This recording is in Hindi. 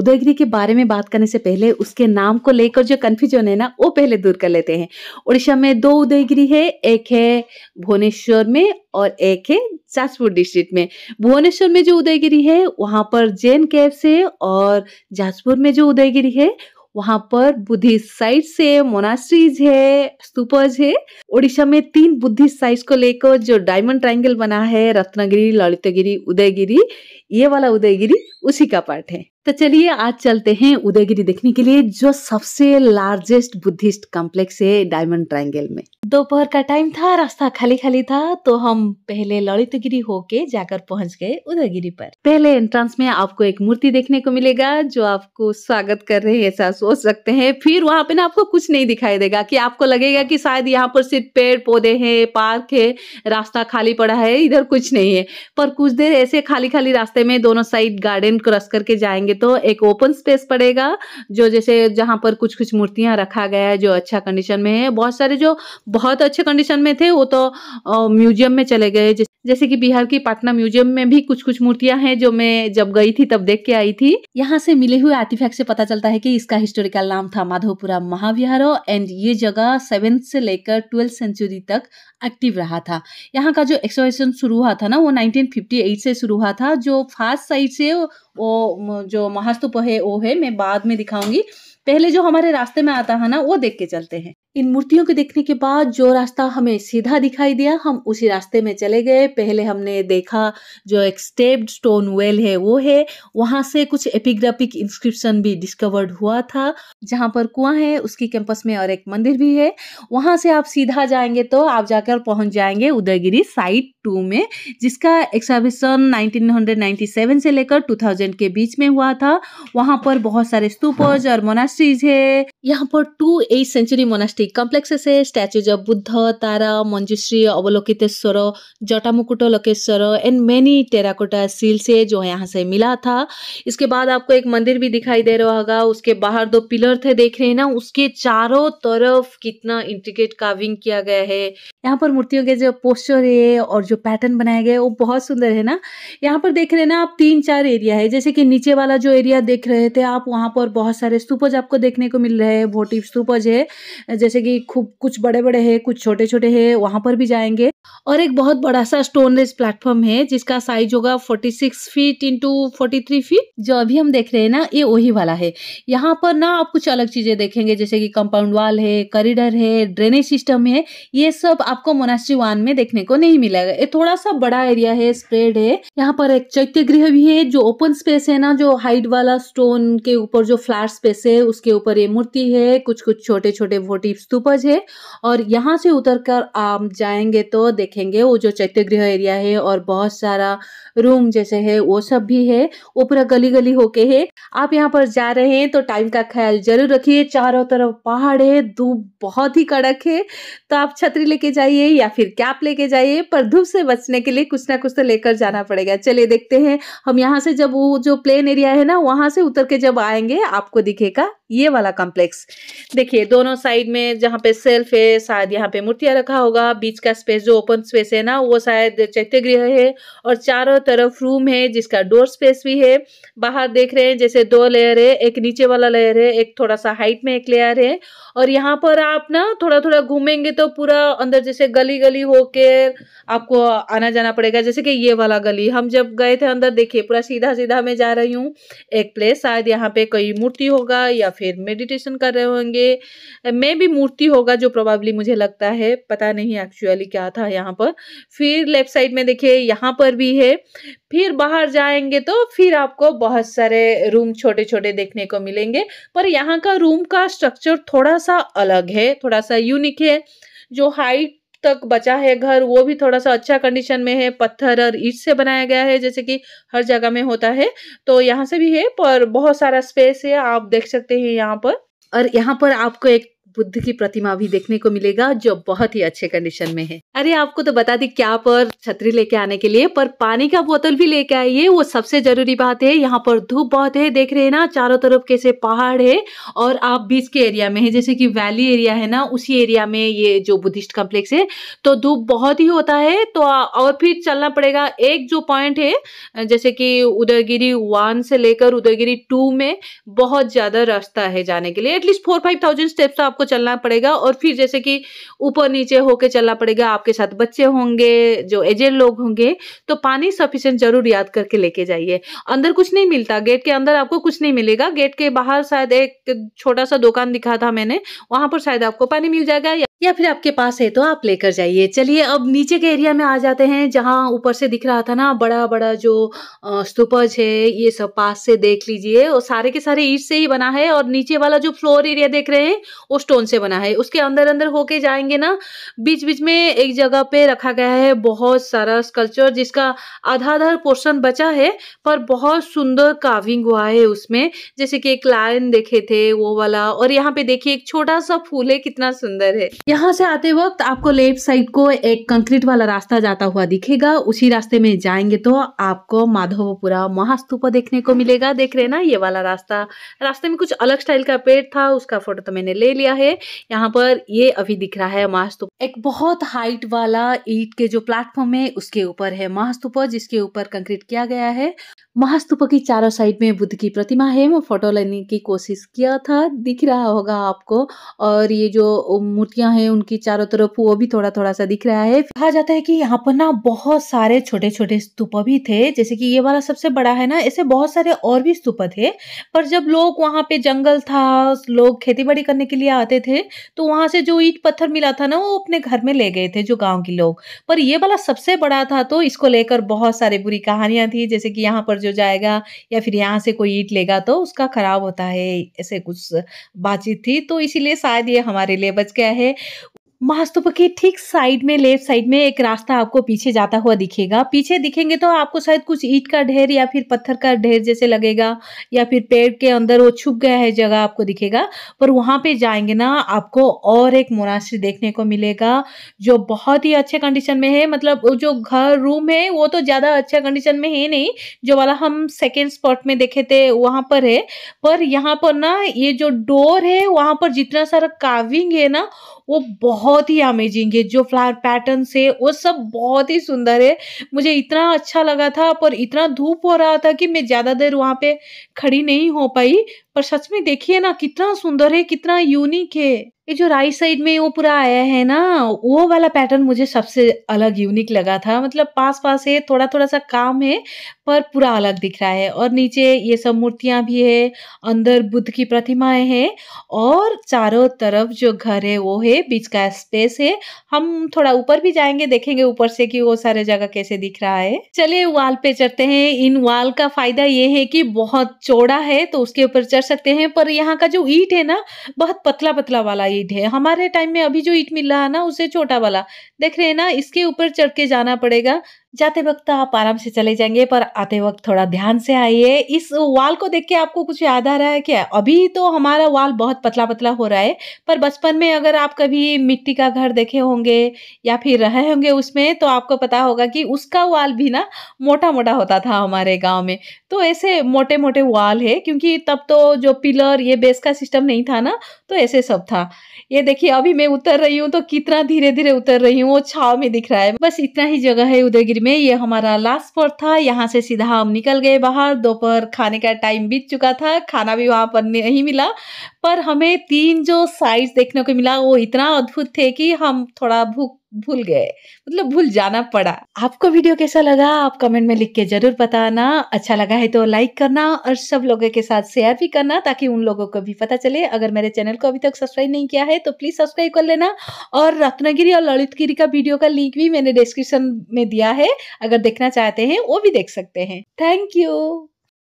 उदयगिरी के बारे में बात करने से पहले उसके नाम को लेकर जो कन्फ्यूजन है ना वो पहले दूर कर लेते हैं उड़ीसा में दो उदयगिरी है एक है भुवनेश्वर में और एक है जाजपुर डिस्ट्रिक्ट में भुवनेश्वर में जो उदयगिरी है वहां पर जैन कैफ से और जाजपुर में जो उदयगिरी है वहाँ पर बुद्धिस्ट साइट से मोनास्ट्रीज है स्तूपज है उड़ीसा में तीन बुद्धिस्ट साइट्स को लेकर जो डायमंड ट्राइंगल बना है रत्नगिरी ललितगिरी उदयगिरी ये वाला उदयगिरी उसी का पार्ट है तो चलिए आज चलते हैं उदयगिरी देखने के लिए जो सबसे लार्जेस्ट बुद्धिस्ट कॉम्प्लेक्स है डायमंड ट्राइंगल में दोपहर का टाइम था रास्ता खाली खाली था तो हम पहले ललित गिरी होके जाकर पहुंच गए उदयगिरी पर पहले एंट्रेंस में आपको एक मूर्ति देखने को मिलेगा जो आपको स्वागत कर रहे ऐसा सोच सकते हैं फिर वहां पे ना आपको कुछ नहीं दिखाई देगा कि आपको लगेगा कि शायद यहाँ पर सिर्फ पेड़ पौधे हैं पार्क है रास्ता खाली पड़ा है इधर कुछ नहीं है पर कुछ देर ऐसे खाली खाली रास्ते में दोनों साइड गार्डन क्रॉस करके जाएंगे तो एक ओपन स्पेस पड़ेगा जो जैसे जहाँ पर कुछ कुछ मूर्तियां रखा गया है जो अच्छा कंडीशन में है बहुत सारे जो बहुत अच्छे कंडीशन में थे वो तो म्यूजियम में चले गए जैसे कि बिहार की पटना म्यूजियम में भी कुछ कुछ मूर्तियां हैं जो मैं जब गई थी तब देख के आई थी यहाँ से मिले हुए आर्टिफैक्ट से पता चलता है कि इसका हिस्टोरिकल नाम था माधोपुरा महाविहार एंड ये जगह सेवेंथ से लेकर ट्वेल्थ सेंचुरी तक एक्टिव रहा था यहाँ का जो एक्सकर्शन शुरू हुआ था ना वो 1958 से शुरू हुआ था जो फास्ट साइड से वो जो महास्तूप है वो है मैं बाद में दिखाऊंगी पहले जो हमारे रास्ते में आता है ना वो देख के चलते हैं इन मूर्तियों के देखने के बाद जो रास्ता हमें सीधा दिखाई दिया हम उसी रास्ते में चले गए पहले हमने देखा जो एक स्टेप्ड स्टोन वेल है वो है वहां से कुछ एपिग्राफिक इंस्क्रिप्शन भी डिस्कवर्ड हुआ था जहां पर कुआं है उसकी कैंपस में और एक मंदिर भी है वहां से आप सीधा जाएंगे तो आप जाकर पहुंच जाएंगे उदयगिरी साइट टू में जिसका एग्जाबिशन 1997 से लेकर 2000 के बीच में हुआ था वहां पर बहुत सारे स्तूपर्स और मोना मोनास्ट्रीज है यहाँ पर two A century monastery complexes है statues of Buddha Tara Manjushri Avalokiteshvara Jatamukut Lokeshvara and many terracotta seal से जो यहाँ से मिला था इसके बाद आपको एक मंदिर भी दिखाई दे रहा होगा उसके बाहर दो पिलर थे देख रहे हैं ना उसके चारों तरफ कितना इंटीग्रेट काविंग किया गया है यहाँ पर मूर्तियों के जो पोस्टर है और जो पैटर्न बनाए गए वो बहुत सुंदर है ना यहाँ पर देख रहे हैं ना आप तीन चार एरिया है जैसे कि नीचे वाला जो एरिया देख रहे थे आप वहाँ पर बहुत सारे स्तूपोज आपको देखने को मिल रहे हैं वो टिप्स तो उपज है जैसे कि खूब कुछ बड़े बड़े हैं कुछ छोटे छोटे हैं वहाँ पर भी जाएंगे और एक बहुत बड़ा सा स्टोन रेज प्लेटफॉर्म है जिसका साइज होगा 46 फीट इंटू फोर्टी फीट जो अभी हम देख रहे हैं ना ये वही वाला है यहाँ पर ना आप कुछ अलग चीज़ें देखेंगे जैसे कि कंपाउंड वाल है कॉरिडर है ड्रेनेज सिस्टम है ये सब आपको मोनास्ट्री वन में देखने को नहीं मिलेगा ये थोड़ा सा बड़ा एरिया है स्प्रेड है यहाँ पर एक चैत्य गृह भी है जो ओपन स्पेस है ना जो हाइट वाला स्टोन के ऊपर जो फ्लैट स्पेस है उसके ऊपर ये मूर्ति है कुछ कुछ छोटे छोटे वोटी स्तूपज है और यहाँ से उतर कर आप जाएंगे तो देखेंगे वो जो चैत्य गृह एरिया है और बहुत सारा रूम जैसे है वो सब भी है वो पूरा गली गली होके है आप यहाँ पर जा रहे हैं तो टाइम का ख्याल जरूर रखिए चारों तरफ पहाड़ है धूप बहुत ही कड़क है तो आप छतरी लेके जाइए या फिर कैप लेके जाइए पर धूप से बचने के लिए कुछ ना कुछ तो लेकर जाना पड़ेगा चलिए देखते हैं हम यहाँ से जब वो जो प्लेन एरिया है ना वहाँ से उतर के जब आएंगे आपको दिखेगा ये वाला कॉम्प्लेक्स देखिए दोनों साइड में जहाँ पे सेल्फ है शायद यहाँ पे मूर्तियाँ रखा होगा बीच का स्पेस जो ओपन स्पेस है ना वो शायद चैत्य गृह है और चारों तरफ रूम है जिसका डोर स्पेस भी है बाहर देख रहे हैं जैसे दो लेयर है एक नीचे वाला लेयर है एक थोड़ा सा हाइट में एक लेयर है और यहाँ पर आप ना थोड़ा थोड़ा घूमेंगे तो पूरा अंदर जैसे गली गली होकर आपको आना जाना पड़ेगा जैसे कि ये वाला गली हम जब गए थे अंदर देखिए पूरा सीधा सीधा मैं जा रही हूँ एक प्लेस शायद यहाँ पे कोई मूर्ति होगा या फिर मेडिटेशन कर रहे होंगे मैं भी मूर्ति होगा जो प्रोबेबली मुझे लगता है पता नहीं एक्चुअली क्या था यहाँ पर फिर लेफ्ट साइड में देखिए यहाँ पर भी है फिर बाहर जाएंगे तो फिर आपको बहुत सारे रूम छोटे छोटे देखने को मिलेंगे पर यहाँ का रूम का स्ट्रक्चर थोड़ा सा अलग है थोड़ा सा यूनिक है जो हाइट तक बचा है घर वो भी थोड़ा सा अच्छा कंडीशन में है पत्थर और ईट से बनाया गया है जैसे कि हर जगह में होता है तो यहाँ से भी है पर बहुत सारा स्पेस है आप देख सकते हैं यहाँ पर और यहाँ पर आपको एक बुद्ध की प्रतिमा भी देखने को मिलेगा जो बहुत ही अच्छे कंडीशन में है अरे आपको तो बता दी क्या पर छतरी लेके आने के लिए पर पानी का बोतल भी लेके आइए वो सबसे जरूरी बात है यहाँ पर धूप बहुत है देख रहे हैं ना चारों तरफ कैसे पहाड़ है और आप बीच के एरिया में है जैसे कि वैली एरिया है ना उसी एरिया में ये जो बुद्धिस्ट कॉम्प्लेक्स है तो धूप बहुत ही होता है तो और फिर चलना पड़ेगा एक जो पॉइंट है जैसे कि उदयगिरी वन से लेकर उदयगिरी टू में बहुत ज्यादा रास्ता है जाने के लिए at least four five thousand steps आपको आपको चलना पड़ेगा और फिर जैसे कि ऊपर नीचे होके चलना पड़ेगा आपके साथ बच्चे होंगे जो एजेड लोग होंगे तो पानी सफिशेंट जरूर याद करके लेके जाइए अंदर कुछ नहीं मिलता गेट के अंदर आपको कुछ नहीं मिलेगा गेट के बाहर शायद एक छोटा सा दुकान दिखा था मैंने वहां पर शायद आपको पानी मिल जाएगा या फिर आपके पास है तो आप लेकर जाइए चलिए अब नीचे के एरिया में आ जाते हैं जहाँ ऊपर से दिख रहा था ना बड़ा बड़ा जो स्तूपज है ये सब पास से देख लीजिए और सारे के सारे ईट से ही बना है और नीचे वाला जो फ्लोर एरिया देख रहे हैं वो स्टोन से बना है उसके अंदर अंदर होके जाएंगे ना बीच बीच में एक जगह पे रखा गया है बहुत सारा स्कल्चर जिसका आधा आधा पोर्शन बचा है पर बहुत सुंदर काविंग हुआ है उसमें जैसे कि एक लायन देखे थे वो वाला और यहाँ पे देखिए एक छोटा सा फूल है कितना सुंदर है यहाँ से आते वक्त आपको लेफ्ट साइड को एक कंक्रीट वाला रास्ता जाता हुआ दिखेगा उसी रास्ते में जाएंगे तो आपको माधवपुरा महास्तूप देखने को मिलेगा देख रहे ना ये वाला रास्ता रास्ते में कुछ अलग स्टाइल का पेड़ था उसका फोटो तो मैंने ले लिया है है यहाँ पर ये अभी दिख रहा है मास्तु एक बहुत हाइट वाला ईट के जो प्लेटफॉर्म है उसके ऊपर है महास्तूप जिसके ऊपर कंक्रीट किया गया है महास्तूप की चारों साइड में बुद्ध की प्रतिमा है मैं फोटो लेने की कोशिश किया था दिख रहा होगा आपको और ये जो मूर्तियां हैं उनकी चारों तरफ वो भी थोड़ा थोड़ा सा दिख रहा है कहा जाता है कि यहाँ पर ना बहुत सारे छोटे छोटे स्तूप भी थे जैसे कि ये वाला सबसे बड़ा है ना ऐसे बहुत सारे और भी स्तूप थे पर जब लोग वहाँ पे जंगल था लोग खेती बाड़ी करने के लिए आते जाते थे तो वहां से जो ईट पत्थर मिला था ना वो अपने घर में ले गए थे जो गांव के लोग पर ये वाला सबसे बड़ा था तो इसको लेकर बहुत सारी बुरी कहानियां थी जैसे कि यहाँ पर जो जाएगा या फिर यहाँ से कोई ईट लेगा तो उसका खराब होता है ऐसे कुछ बातचीत थी तो इसीलिए शायद ये हमारे लिए बच गया है महास्तूप के ठीक साइड में लेफ्ट साइड में एक रास्ता आपको पीछे जाता हुआ दिखेगा पीछे दिखेंगे तो आपको शायद कुछ ईट का ढेर या फिर पत्थर का ढेर जैसे लगेगा या फिर पेड़ के अंदर वो छुप गया है जगह आपको दिखेगा पर वहाँ पे जाएंगे ना आपको और एक मोनास्ट्री देखने को मिलेगा जो बहुत ही अच्छे कंडीशन में है मतलब जो घर रूम है वो तो ज़्यादा अच्छे कंडीशन में है नहीं जो वाला हम सेकेंड स्पॉट में देखे थे वहां पर है पर यहाँ पर ना ये जो डोर है वहां पर जितना सारा काविंग है ना वो बहुत बहुत ही अमेजिंग है जो फ्लावर पैटर्न है वो सब बहुत ही सुंदर है मुझे इतना अच्छा लगा था पर इतना धूप हो रहा था कि मैं ज़्यादा देर वहाँ पे खड़ी नहीं हो पाई पर सच में देखिए ना कितना सुंदर है कितना यूनिक है ये जो राइट साइड में वो पूरा आया है ना वो वाला पैटर्न मुझे सबसे अलग यूनिक लगा था मतलब पास पास है थोड़ा थोड़ा सा काम है पर पूरा अलग दिख रहा है और नीचे ये सब मूर्तियाँ भी है अंदर बुद्ध की प्रतिमाएं हैं और चारों तरफ जो घर है वो है बीच का स्पेस है हम थोड़ा ऊपर भी जाएंगे देखेंगे ऊपर से कि वो सारे जगह कैसे दिख रहा है चलिए वाल पे चढ़ते हैं इन वाल का फायदा ये है कि बहुत चौड़ा है तो उसके ऊपर चढ़ सकते हैं पर यहाँ का जो ईट है ना बहुत पतला पतला वाला ईट ईट है हमारे टाइम में अभी जो ईट मिल रहा है ना उसे छोटा वाला देख रहे हैं ना इसके ऊपर चढ़ के जाना पड़ेगा जाते वक्त आप आराम से चले जाएंगे पर आते वक्त थोड़ा ध्यान से आइए इस वाल को देख के आपको कुछ याद आ रहा है क्या अभी तो हमारा वाल बहुत पतला पतला हो रहा है पर बचपन में अगर आप कभी मिट्टी का घर देखे होंगे या फिर रहे होंगे उसमें तो आपको पता होगा कि उसका वाल भी ना मोटा मोटा होता था हमारे गाँव में तो ऐसे मोटे मोटे वाल है क्योंकि तब तो जो पिलर ये बेस का सिस्टम नहीं था ना तो ऐसे सब था ये देखिए अभी मैं उतर रही हूँ तो कितना धीरे धीरे उतर रही हूँ वो छाव में दिख रहा है बस इतना ही जगह है उदयगिरी मंदिर में ये हमारा लास्ट स्पॉट था यहाँ से सीधा हम निकल गए बाहर दोपहर खाने का टाइम बीत चुका था खाना भी वहाँ पर नहीं मिला पर हमें तीन जो साइट्स देखने को मिला वो इतना अद्भुत थे कि हम थोड़ा भूख भूल गए मतलब भूल जाना पड़ा आपको वीडियो कैसा लगा आप कमेंट में लिख के जरूर बताना अच्छा लगा है तो लाइक करना और सब लोगों के साथ शेयर भी करना ताकि उन लोगों को भी पता चले अगर मेरे चैनल को अभी तक सब्सक्राइब नहीं किया है तो प्लीज सब्सक्राइब कर लेना और रत्नागिरी और ललितगिरी का वीडियो का लिंक भी मैंने डिस्क्रिप्शन में दिया है अगर देखना चाहते हैं वो भी देख सकते हैं थैंक यू